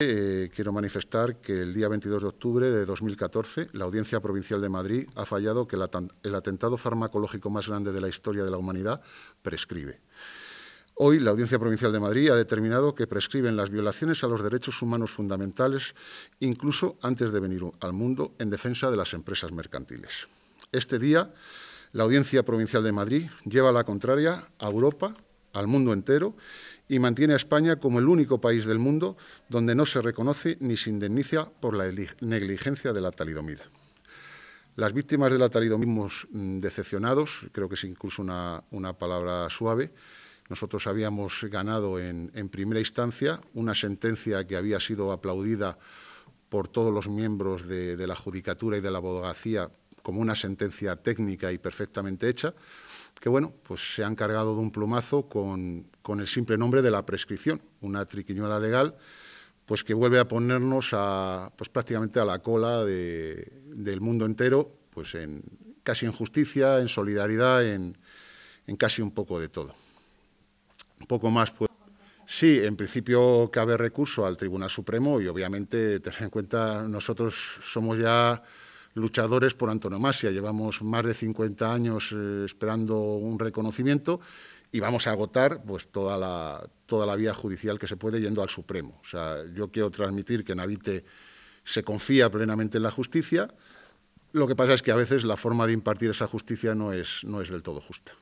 Eh, quiero manifestar que el día 22 de octubre de 2014 la Audiencia Provincial de Madrid ha fallado que el atentado farmacológico más grande de la historia de la humanidad prescribe. Hoy la Audiencia Provincial de Madrid ha determinado que prescriben las violaciones a los derechos humanos fundamentales incluso antes de venir al mundo en defensa de las empresas mercantiles. Este día la Audiencia Provincial de Madrid lleva la contraria a Europa al mundo entero y mantiene a España como el único país del mundo donde no se reconoce ni se indemniza por la negligencia de la talidomida. Las víctimas de la talidomida, mm, decepcionados, creo que es incluso una, palabra suave, nosotros habíamos ganado en, primera instancia una sentencia que había sido aplaudida por todos los miembros de, de la Judicatura y de la Abogacía como una sentencia técnica y perfectamente hecha, que bueno, pues se han cargado de un plumazo con, el simple nombre de la prescripción, una triquiñuela legal pues que vuelve a ponernos a, pues prácticamente a la cola del mundo entero, pues en, casi en justicia, en solidaridad, en, en casi un poco de todo. Un poco más, pues. Sí, en principio cabe recurso al Tribunal Supremo y obviamente, tener en cuenta, nosotros somos ya luchadores por antonomasia. Llevamos más de 50 años eh, esperando un reconocimiento y vamos a agotar pues, toda, la, toda la vía judicial que se puede yendo al Supremo. O sea, yo quiero transmitir que Navite se confía plenamente en la justicia. Lo que pasa es que a veces la forma de impartir esa justicia no es, no es del todo justa.